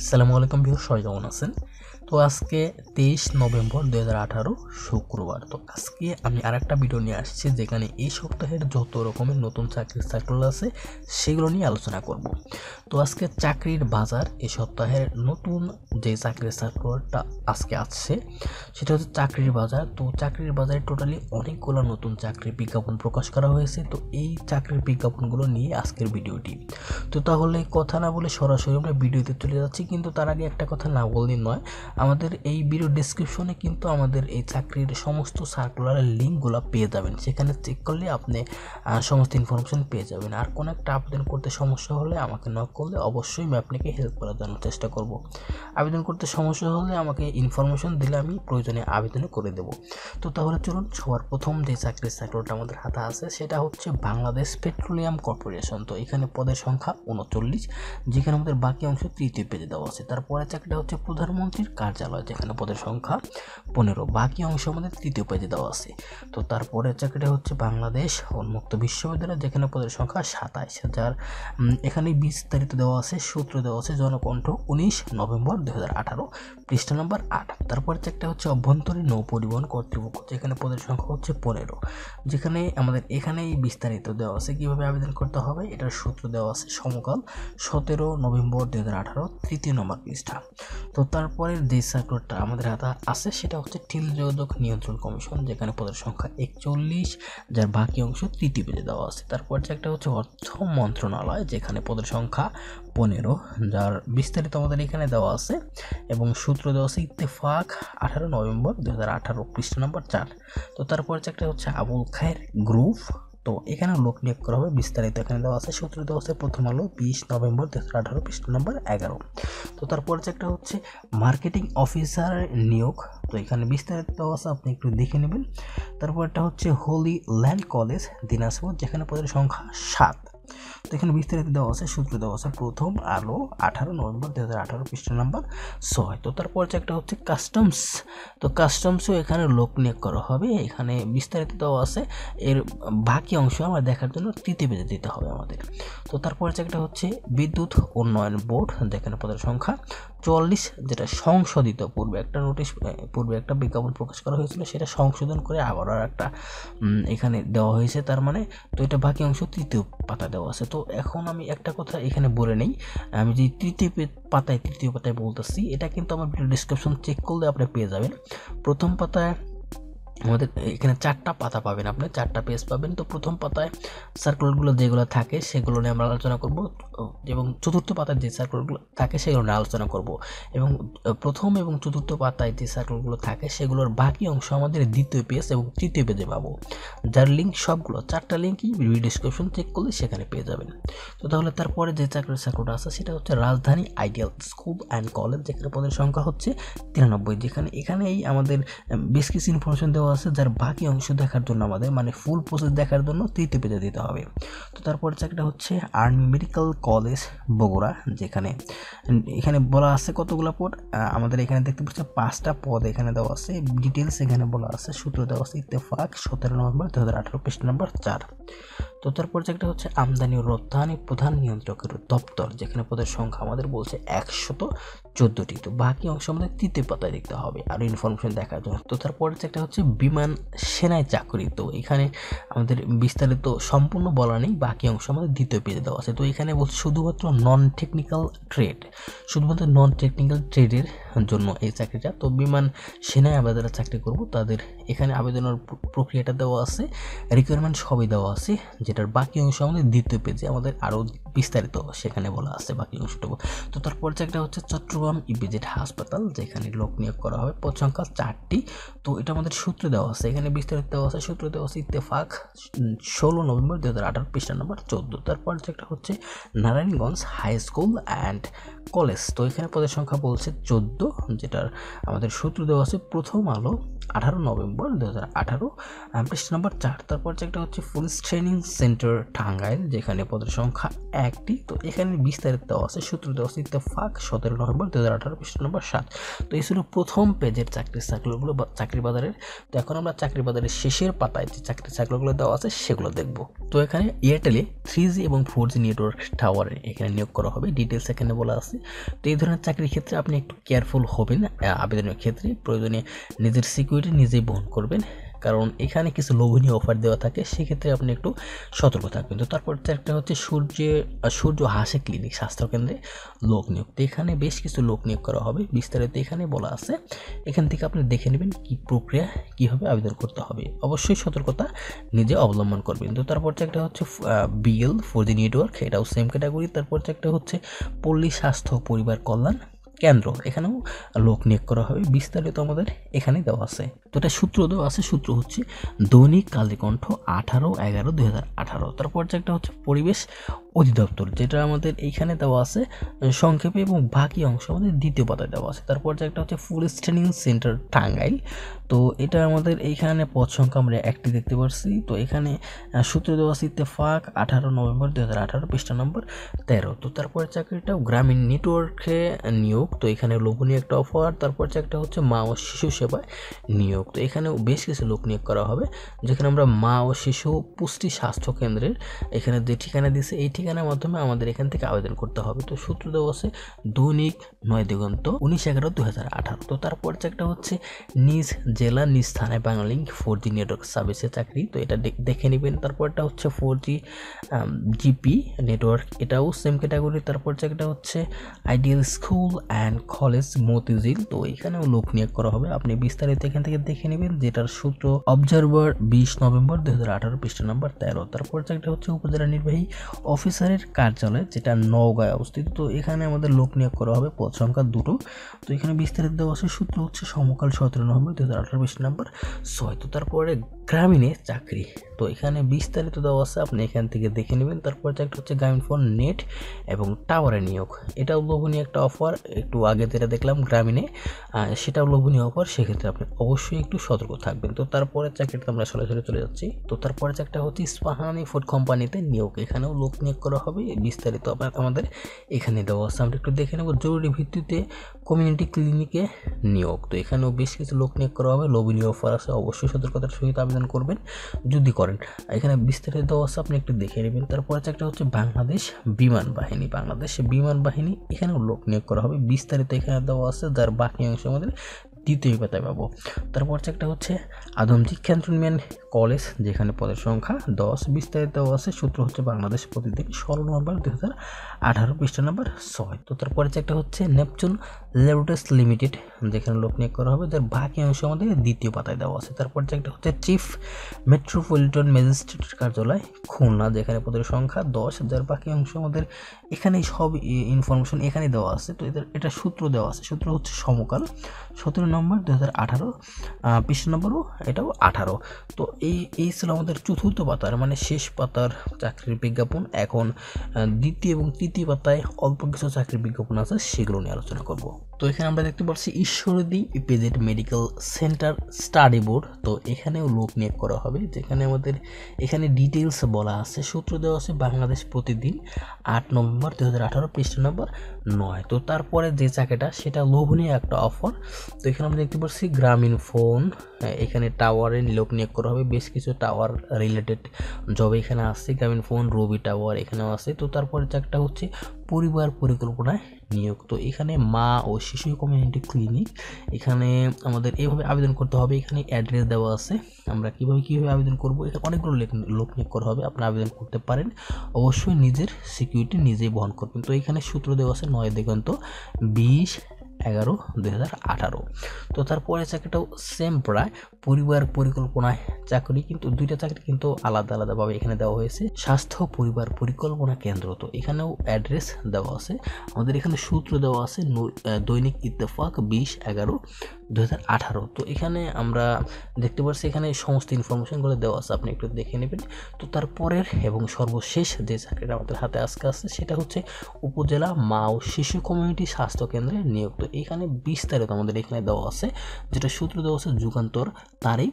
আসসালামু আলাইকুম ভিউ সবাই কেমন আছেন তো আজকে তেইশ নভেম্বর দু হাজার শুক্রবার তো আজকে আমি আর একটা ভিডিও নিয়ে আসছি যেখানে এই সপ্তাহের যত রকমের নতুন চাকরির সার্কুলার আছে সেগুলো নিয়ে আলোচনা করব তো আজকে চাকরির বাজার এই সপ্তাহের নতুন যে চাকরির সার্কুলারটা আজকে আসছে সেটা হচ্ছে চাকরির বাজার তো চাকরির বাজারে টোটালি অনেকগুলো নতুন চাকরির বিজ্ঞাপন প্রকাশ করা হয়েছে তো এই চাকরির বিজ্ঞাপনগুলো নিয়ে আজকের ভিডিওটি তো তাহলে কথা না বলে সরাসরি আমরা ভিডিওতে চলে যাচ্ছি কিন্তু তার আগে একটা কথা না বললেই নয় আমাদের এই ভিডিও ডিসক্রিপশনে কিন্তু আমাদের এই চাকরির সমস্ত সার্কুলারের লিঙ্কগুলো পেয়ে যাবেন সেখানে চেক করলে আপনি সমস্ত ইনফরমেশন পেয়ে যাবেন আর কোনো একটা আবেদন করতে সমস্যা হলে আমাকে নক করলে অবশ্যই আমি আপনাকে হেল্প করার জন্য চেষ্টা করব আবেদন করতে সমস্যা হলে আমাকে ইনফরমেশান দিলে আমি প্রয়োজনে আবেদন করে দেব তো তাহলে চলুন সবার প্রথম যে চাকরির সার্কুলারটা আমাদের হাতে আছে সেটা হচ্ছে বাংলাদেশ পেট্রোলিয়াম কর্পোরেশন তো এখানে পদের সংখ্যা উনচল্লিশ যেখানে আমাদের বাকি অংশ তৃতীয় পেজে দেওয়া আছে তারপরে চাকরিটা হচ্ছে প্রধানমন্ত্রীর কার্যালয় যেখানে পদের সংখ্যা পনেরো বাকি অংশ আমাদের তৃতীয় পেজে দেওয়া আছে তো তারপরে চাকরিটা হচ্ছে বাংলাদেশ উন্মুক্ত বিশ্ববিদ্যালয় যেখানে পদের সংখ্যা সাতাইশ হাজার এখানে বিস্তারিত দেওয়া আছে সূত্র দেওয়া আছে জনকণ্ঠ উনিশ নভেম্বর দু পৃষ্ঠা নম্বর আট তারপরে চাকরিটা হচ্ছে অভ্যন্তরীণ নৌ পরিবহন কর্তৃপক্ষ যেখানে পদের সংখ্যা হচ্ছে পনেরো যেখানে আমাদের এখানেই বিস্তারিত দেওয়া আছে কীভাবে আবেদন করতে হবে এটার সূত্র দেওয়া আছে সমকাল সতেরো নভেম্বর দু তৃতীয় নম্বর পৃষ্ঠা তো তারপরে যে যে সার্কুলারটা আমাদের হাতে আছে সেটা হচ্ছে টিল যোগাযোগ নিয়ন্ত্রণ কমিশন যেখানে পদের সংখ্যা একচল্লিশ যার বাকি অংশ তৃতীয় পেজে দেওয়া আছে তারপর যে একটা হচ্ছে অর্থ মন্ত্রণালয় যেখানে পদের সংখ্যা পনেরো যার বিস্তারিত আমাদের এখানে দেওয়া আছে এবং সূত্র দেওয়া আছে ইত্তেফাক আঠারো নভেম্বর দু হাজার আঠারো পৃষ্ঠ নম্বর চার তো তারপর যে একটা হচ্ছে আবুল খায়ের গ্রুপ তো এখানে লোক নিয়োগ করা হবে বিস্তারিত এখানে দেওয়া আছে সূত্র দেওয়া প্রথম আলো বিশ নভেম্বর দু হাজার আঠারো পৃষ্ঠ নম্বর এগারো তো তারপর যে একটা হচ্ছে মার্কেটিং অফিসার নিয়োগ তো এখানে বিস্তারিত দেওয়া আছে আপনি একটু দেখে নেবেন তারপর একটা হচ্ছে হোলি ল্যান্ড কলেজ দিনাজপুর যেখানে পদের সংখ্যা সাত তো এখানে বিস্তারিত দেওয়া আছে সূত্র দেওয়া আছে প্রথম আলো আঠারো নভেম্বর দু হাজার আঠারো পৃষ্ঠা নাম্বার ছয় তো তারপর যে একটা হচ্ছে কাস্টমস তো কাস্টমসও এখানে লোক নিয়োগ করা হবে এখানে বিস্তারিত দেওয়া আছে এর বাকি অংশ আমার দেখার জন্য তৃতীয় পেজে দিতে হবে আমাদের তো তারপর যে একটা হচ্ছে বিদ্যুৎ উন্নয়ন বোর্ড দেখেন পদের সংখ্যা চল্লিশ যেটা সংশোধিত পূর্বে একটা নোটিশ পূর্বে একটা বিজ্ঞাপন প্রকাশ করা হয়েছিল সেটা সংশোধন করে আবার একটা এখানে দেওয়া হয়েছে তার মানে তো এটা বাকি অংশ তৃতীয় পাতা দেওয়া আছে তো তো এখন আমি একটা কথা এখানে বলে নেই আমি যে তৃতীয় পাতায় তৃতীয় পাতায় বলতেছি এটা কিন্তু আমার ভিডিও ডিসক্রিপশন চেক করলে আপনি পেয়ে যাবেন প্রথম পাতায় আমাদের এখানে চারটা পাতা পাবেন আপনি চারটা পেজ পাবেন তো প্রথম পাতায় সার্কুলারগুলো যেগুলো থাকে সেগুলো নিয়ে আমরা আলোচনা করব এবং চতুর্থ পাতায় যে সার্কুলারগুলো থাকে সেগুলো নিয়ে আলোচনা করব এবং প্রথম এবং চতুর্থ পাতায় যে সার্কুলগুলো থাকে সেগুলোর বাকি অংশ আমাদের দ্বিতীয় পেজ এবং তৃতীয় পেজে পাবো যার লিঙ্ক সবগুলো চারটা লিঙ্কই ভিডিও ডিসক্রিপশন চেক করলে সেখানে পেয়ে যাবেন তো তাহলে তারপরে যে চাকরির সার্কুলটা আছে সেটা হচ্ছে রাজধানী আইডিয়াল স্কুল অ্যান্ড কলেজ যেখানে পদের সংখ্যা হচ্ছে তিরানব্বই যেখানে এখানেই আমাদের বেশ কিছু ইনফরমেশন দেওয়া আছে যার বাকি অংশ দেখার জন্য আমাদের মানে ফুল প্রসেস দেখার জন্য তৃতীয় পেজে দিতে হবে তো তারপর চাকরিটা হচ্ছে আর্মি মেডিকেল কলেজ বগুড়া যেখানে এখানে বলা আছে কতগুলো পদ আমাদের এখানে দেখতে পাচ্ছি পাঁচটা পদ এখানে দেওয়া আছে ডিটেলস এখানে বলা আছে সূত্র দেওয়া আছে ইত্তেফাক সতেরো নভেম্বর দু হাজার আঠারো পৃষ্ঠ নম্বর চার তো তারপর যেটা হচ্ছে আমদানি ও রপ্তানি প্রধান নিয়ন্ত্রকের দপ্তর যেখানে পদের সংখ্যা আমাদের বলছে একশত চোদ্দোটি তো বাকি অংশ আমাদের তৃতীয় পাতায় দেখতে হবে আর ইনফরমেশন দেখার জন্য তো তারপরে একটা হচ্ছে বিমান সেনায় চাকরি তো এখানে আমাদের বিস্তারিত সম্পূর্ণ বলা নেই বাকি অংশ আমাদের দ্বিতীয় পেজে দেওয়া আছে তো এখানে বলছে শুধুমাত্র নন টেকনিক্যাল ট্রেড শুধুমাত্র নন টেকনিক্যাল ট্রেডের জন্য এই চাকরিটা তো বিমান সেনায় আমরা যারা চাকরি করব তাদের এখানে আবেদনের প্রক্রিয়াটা দেওয়া আছে রিকোয়ারমেন্ট সবই দেওয়া আছে যেটার বাকি অংশ আমাদের দ্বিতীয় পেজে আমাদের আরও বিস্তারিত সেখানে বলা আছে বাকি অংশটুকু তো তারপর যেটা হচ্ছে চট্টগ্রাম ইপিজেড হাসপাতাল যেখানে লোক নিয়োগ করা হবে পদ সংখ্যা চারটি তো এটা আমাদের সূত্র দেওয়া আছে এখানে বিস্তারিত দেওয়া আছে সূত্র দেওয়া আছে ইত্তেফাক ষোলো নভেম্বর দু হাজার আঠারো পৃষ্ঠা নম্বর চোদ্দো তারপর যেটা হচ্ছে Narayanganj high school and college তো এখানে পদের সংখ্যা বলছে চোদ্দ যেটার আমাদের সূত্র দেওয়া আছে প্রথম আলো আঠারো নভেম্বর দু হাজার আঠারো পৃষ্ঠ নম্বর চার তারপর একটা হচ্ছে পুলিশ ট্রেনিং সেন্টার ঠাঙ্গাইল যেখানে পদের সংখ্যা একটি তো এখানে বিস্তারিত দেওয়া আছে সূত্র দেওয়া আছে ইত্তেফাক সতেরো নভেম্বর দু হাজার আঠারো পৃষ্ঠ নম্বর সাত তো এই ছিল প্রথম পেজের চাকরির চাকরিগুলো বা চাকরি বাজারের তো এখন আমরা চাকরি বাজারের শেষের পাতায় যে চাকরির চাকরিগুলো দেওয়া আছে সেগুলো দেখব তো এখানে এয়ারটেলে থ্রি জি এবং ফোর জি নেটওয়ার্ক টাওয়ারে এখানে নিয়োগ করা হবে ডিটেলস এখানে বলা আছে আছে তো এই ধরনের চাকরির ক্ষেত্রে আপনি একটু কেয়ারফুল হবেন আবেদনের ক্ষেত্রে প্রয়োজনে নিজের সিকিউরিটি নিজেই বহন করবেন কারণ এখানে কিছু লোভনীয় অফার দেওয়া থাকে সেক্ষেত্রে আপনি একটু সতর্ক থাকবেন তো তারপর একটা হচ্ছে সূর্যের সূর্য হাসে ক্লিনিক স্বাস্থ্যকেন্দ্রে লোক নিয়োগ তো এখানে বেশ কিছু লোক নিয়োগ করা হবে বিস্তারিত এখানে বলা আছে এখান থেকে আপনি দেখে নেবেন কি প্রক্রিয়া কীভাবে আবেদন করতে হবে অবশ্যই সতর্কতা নিজে অবলম্বন করবেন তো তারপর একটা হচ্ছে বিএল ফোর জি নেটওয়ার্ক এটাও সেম ক্যাটাগরি তারপর একটা হচ্ছে পল্লী স্বাস্থ্য পরিবার কল্যাণ কেন্দ্র এখানেও লোক নিয়োগ করা হবে বিস্তারিত আমাদের এখানে দেওয়া আছে তো এটা সূত্র দেওয়া আছে সূত্র হচ্ছে দৈনিক কালীকণ্ঠ আঠারো এগারো দুই হাজার আঠারো তারপর যে একটা হচ্ছে পরিবেশ অধিদপ্তর যেটা আমাদের এইখানে দেওয়া আছে সংক্ষেপে এবং বাকি অংশ আমাদের দ্বিতীয় পাতায় দেওয়া আছে তারপর যে একটা হচ্ছে ফরেস্ট ট্রেনিং সেন্টার টাঙ্গাইল তো এটা আমাদের এইখানে পদ সংখ্যা আমরা একটি দেখতে পারছি তো এখানে সূত্র দেওয়া আছে ইত্তেফাক আঠারো নভেম্বর দু হাজার আঠারো পৃষ্ঠা নম্বর তেরো তো তারপর চাকরিটা গ্রামীণ নেটওয়ার্কে নিয়োগ তো এখানে লোভনীয় একটা অফার তারপর একটা হচ্ছে মা ও শিশু সেবায় নিয়োগ তো এখানেও বেশ কিছু লোক নিয়োগ করা হবে যেখানে আমরা মা ও শিশু পুষ্টি স্বাস্থ্য কেন্দ্রের এখানে যে ঠিকানা দিয়েছে এই ঠিকানা ঠিকানার মাধ্যমে আমাদের এখান থেকে আবেদন করতে হবে তো সূত্র দেওয়া হচ্ছে দৈনিক নয় দিগন্ত উনিশ এগারো দু হাজার আঠারো তো তারপর একটা হচ্ছে নিজ জেলা নিজ থানায় বাংলিং ফোর জি নেটওয়ার্ক সার্ভিসে চাকরি তো এটা দেখে নেবেন তারপরটা হচ্ছে ফোর জি জিপি নেটওয়ার্ক এটাও সেম ক্যাটাগরি তারপর একটা হচ্ছে ideal school and college Motijheel তো এখানেও লোক নিয়োগ করা হবে আপনি বিস্তারিত এখান থেকে দেখে নেবেন যেটার সূত্র অবজারভার বিশ নভেম্বর দু হাজার আঠারো পৃষ্ঠা নম্বর তেরো তারপর একটা হচ্ছে উপজেলা নির্বাহী অফিস অফিসারের কার্যালয় যেটা নওগাঁয় অবস্থিত তো এখানে আমাদের লোক নিয়োগ করা হবে পদ সংখ্যা দুটো তো এখানে বিস্তারিত দেওয়া আছে সূত্র হচ্ছে সমকাল সতেরো নভেম্বর দু হাজার আঠারো বিশ নম্বর ছয় তো তারপরে গ্রামীণে চাকরি তো এখানে বিস্তারিত দেওয়া আছে আপনি এখান থেকে দেখে নেবেন তারপর একটা হচ্ছে গ্রামীণ ফোন নেট এবং টাওয়ারে নিয়োগ এটাও লোভনীয় একটা অফার একটু আগে যেটা দেখলাম গ্রামীণে সেটাও লোভনীয় অফার সেক্ষেত্রে আপনি অবশ্যই একটু সতর্ক থাকবেন তো তারপরে চাকরিটা আমরা সরাসরি চলে যাচ্ছি তো তারপরে চাকরিটা হচ্ছে ইস্পাহানি ফুড কোম্পানিতে নিয়োগ এখানেও লোক নিয়োগ করা হবে বিস্তারিত আপনার আমাদের এখানে দেওয়া আছে আমরা একটু দেখে নেব জরুরি ভিত্তিতে কমিউনিটি ক্লিনিকে নিয়োগ তো এখানেও বেশ কিছু লোক নিয়োগ করা হবে লোভনীয় অফার আছে অবশ্যই সতর্কতার সহিত আপনি রিপ্রেজেন্ট করবেন যদি করেন এখানে বিস্তারিত দেওয়া আছে আপনি একটু দেখে নেবেন তারপর আছে একটা হচ্ছে বাংলাদেশ বিমান বাহিনী বাংলাদেশ বিমান বাহিনী এখানেও লোক নিয়োগ করা হবে বিস্তারিত এখানে দেওয়া আছে যার বাকি অংশ আমাদের দ্বিতীয় পাতায় পাবো তার একটা হচ্ছে আদম ক্যান্টনমেন্ট কলেজ যেখানে পদের সংখ্যা দশ বিস্তারিত আছে সূত্র হচ্ছে বাংলাদেশ প্রতিদিন ষোলো নভেম্বর দু হাজার আঠারো পৃষ্ঠা নাম্বার ছয় তো যে একটা হচ্ছে নেপচুন ল্যাবরেটরিজ লিমিটেড যেখানে লোক নিয়োগ করা হবে তার বাকি অংশ আমাদের দ্বিতীয় পাতায় দেওয়া আছে যে একটা হচ্ছে চিফ মেট্রোপলিটন ম্যাজিস্ট্রেট কার্যালয় খুলনা যেখানে পদের সংখ্যা দশ যার বাকি অংশ আমাদের এখানেই সব ইনফরমেশন এখানেই দেওয়া আছে তো এটা সূত্র দেওয়া আছে সূত্র হচ্ছে সমকাল সতেরো নম্বর দু হাজার আঠারো পৃষ্ঠ নম্বরও এটাও আঠারো তো এই এই ছিল আমাদের চতুর্থ পাতার মানে শেষ পাতার চাকরির বিজ্ঞাপন এখন দ্বিতীয় এবং তৃতীয় পাতায় অল্প কিছু চাকরির বিজ্ঞাপন আছে সেগুলো নিয়ে আলোচনা করব তো এখানে আমরা দেখতে পাচ্ছি Ishwardi EPZ medical centre study board তো এখানেও লোক নিয়োগ করা হবে যেখানে আমাদের এখানে ডিটেলস বলা আছে সূত্র দেওয়া আছে বাংলাদেশ প্রতিদিন আট নভেম্বর দু হাজার আঠারো পৃষ্ঠ নম্বর নয় তো তারপরে যে চাকাটা সেটা লোভনীয় একটা অফার তো এখানে আমরা দেখতে পাচ্ছি গ্রামীণ ফোন হ্যাঁ, এখানে টাওয়ারে নিয়োগ করা হবে বেশ কিছু টাওয়ার রিলেটেড জব এখানে আসছে গ্রামীণ ফোন রবি টাওয়ার এখানেও আছে তো তারপরে চাকটা হচ্ছে পরিবার পরিকল্পনায় নিয়োগ তো এখানে মা ও শিশু কমিউনিটি ক্লিনিক এখানে আমাদের এইভাবে আবেদন করতে হবে এখানে অ্যাড্রেস দেওয়া আছে আমরা কীভাবে কীভাবে আবেদন করব এখানে অনেকগুলো লোক নিয়োগ করা হবে আপনারা আবেদন করতে পারেন অবশ্যই নিজের সিকিউরিটি নিজেই বহন করবেন তো এখানে সূত্র দেওয়া আছে নয় দিগন্ত বিশ এগারো দুই তো তারপরে চাকরিটাও সেম প্রায় পরিবার পরিকল্পনায় চাকরি কিন্তু দুইটা চাকরি কিন্তু আলাদা আলাদাভাবে এখানে দেওয়া হয়েছে স্বাস্থ্য পরিবার পরিকল্পনা কেন্দ্র তো এখানেও অ্যাড্রেস দেওয়া আছে আমাদের এখানে সূত্র দেওয়া আছে দৈনিক ইত্তেফাক বিশ এগারো দু তো এখানে আমরা দেখতে পাচ্ছি এখানে সমস্ত ইনফরমেশনগুলো দেওয়া আছে আপনি একটু দেখে নেবেন তো তারপরের এবং সর্বশেষ যে চাকরিটা আমাদের হাতে আজকে আসছে সেটা হচ্ছে উপজেলা মা ও শিশু কমিউনিটি স্বাস্থ্য কেন্দ্রে নিয়োগ তো এখানে বিস্তারিত আমাদের এখানে দেওয়া আছে যেটা সূত্র দেওয়া আছে যুগান্তর তারিখ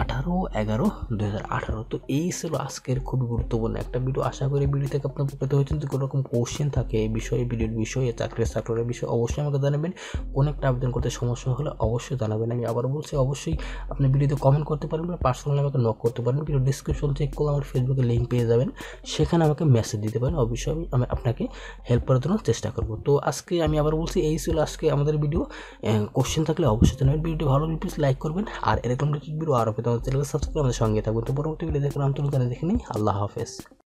আঠারো এগারো দু হাজার আঠারো তো এই ছিল আজকের খুব গুরুত্বপূর্ণ একটা ভিডিও আশা করি ভিডিও থেকে আপনার উপকৃত হয়েছেন যদি কোনো রকম কোশ্চেন থাকে এই বিষয়ে ভিডিওর বিষয়ে চাকরির চাকরের বিষয়ে অবশ্যই আমাকে জানাবেন একটা আবেদন করতে সমস্যা হলে অবশ্যই জানাবেন আমি আবার বলছি অবশ্যই আপনি ভিডিওতে কমেন্ট করতে পারেন বা পার্সোনালি আমাকে নক করতে পারেন ভিডিও ডিসক্রিপশন চেক করলে আমার ফেসবুকে লিঙ্ক পেয়ে যাবেন সেখানে আমাকে মেসেজ দিতে পারেন অবশ্যই আমি আপনাকে হেল্প করার জন্য চেষ্টা করবো তো আজকে আমি আবার বলছি এই ছিল আজকে আমাদের ভিডিও কোশ্চেন থাকলে অবশ্যই জানাবেন ভিডিওটি ভালো প্লিজ লাইক করবেন আর এরকম ভিডিও আরও থাকবে তোমাদের চ্যানেলকে আমাদের সঙ্গে থাকবে তো পরবর্তী ভিডিও দেখলাম তুমি দেখে নিই আল্লাহ হাফেজ